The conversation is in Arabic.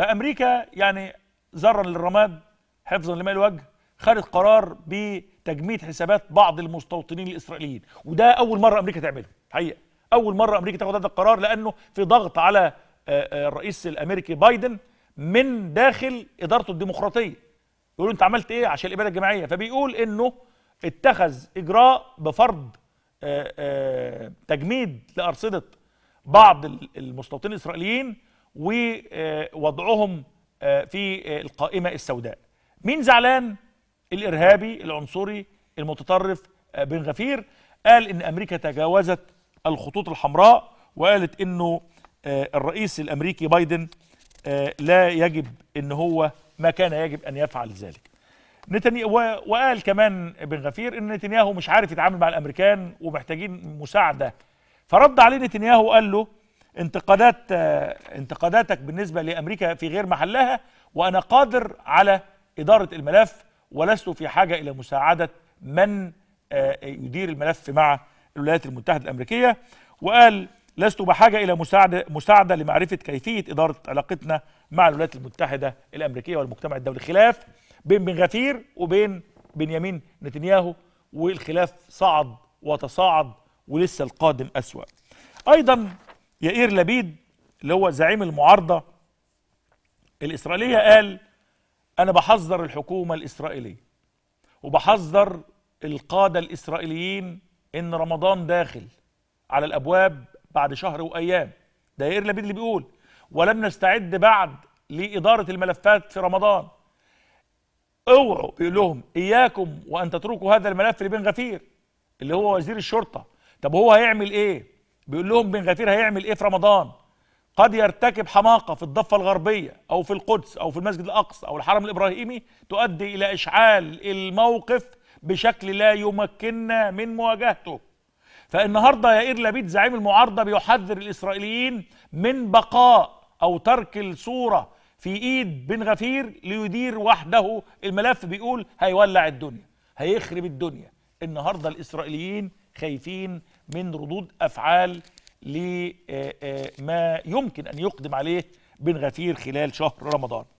فامريكا يعني ذرا للرماد حفظا لماء الوجه خدت قرار بتجميد حسابات بعض المستوطنين الاسرائيليين وده اول مره امريكا تعمله حقيقه اول مره امريكا تاخد هذا القرار لانه في ضغط على آه، آه، الرئيس الامريكي بايدن من داخل ادارته الديمقراطيه يقول انت عملت ايه عشان الاباده الجماعيه فبيقول انه اتخذ اجراء بفرض آه، تجميد لارصده بعض المستوطنين الاسرائيليين ووضعهم آه، في القائمة السوداء مين زعلان؟ الإرهابي العنصري المتطرف آه، بن غفير قال إن أمريكا تجاوزت الخطوط الحمراء وقالت إنه آه، الرئيس الأمريكي بايدن لا يجب إن هو ما كان يجب أن يفعل ذلك وقال كمان بن غفير إن نتنياهو مش عارف يتعامل مع الأمريكان ومحتاجين مساعدة فرد عليه نتنياهو وقال له انتقادات انتقاداتك بالنسبة لأمريكا في غير محلها وأنا قادر على إدارة الملف ولست في حاجة إلى مساعدة من آه، يدير الملف مع الولايات المتحدة الأمريكية وقال لست بحاجة إلى مساعدة, مساعدة لمعرفة كيفية إدارة علاقتنا مع الولايات المتحدة الأمريكية والمجتمع الدولي خلاف بين بن غفير وبين بنيامين نتنياهو والخلاف صعد وتصاعد ولسه القادم أسوأ أيضا يائير لبيد اللي هو زعيم المعارضة الإسرائيلية قال أنا بحذر الحكومة الإسرائيلية وبحذر القادة الإسرائيليين إن رمضان داخل على الأبواب بعد شهر وأيام ده يائير لبيد اللي بيقول ولم نستعد بعد لإدارة الملفات في رمضان اوعوا بيقول لهم إياكم وأن تتركوا هذا الملف لبن غفير اللي هو وزير الشرطة طب هو هيعمل إيه بيقول لهم بن غفير هيعمل ايه في رمضان قد يرتكب حماقه في الضفه الغربيه او في القدس او في المسجد الاقصى او الحرم الابراهيمي تؤدي الى اشعال الموقف بشكل لا يمكننا من مواجهته فالنهارده إير لبيد زعيم المعارضه بيحذر الاسرائيليين من بقاء او ترك الصوره في ايد بن غفير ليدير وحده الملف بيقول هيولع الدنيا هيخرب الدنيا النهارده الاسرائيليين خايفين من ردود افعال لما آه، آه، يمكن ان يقدم عليه بن غفير خلال شهر رمضان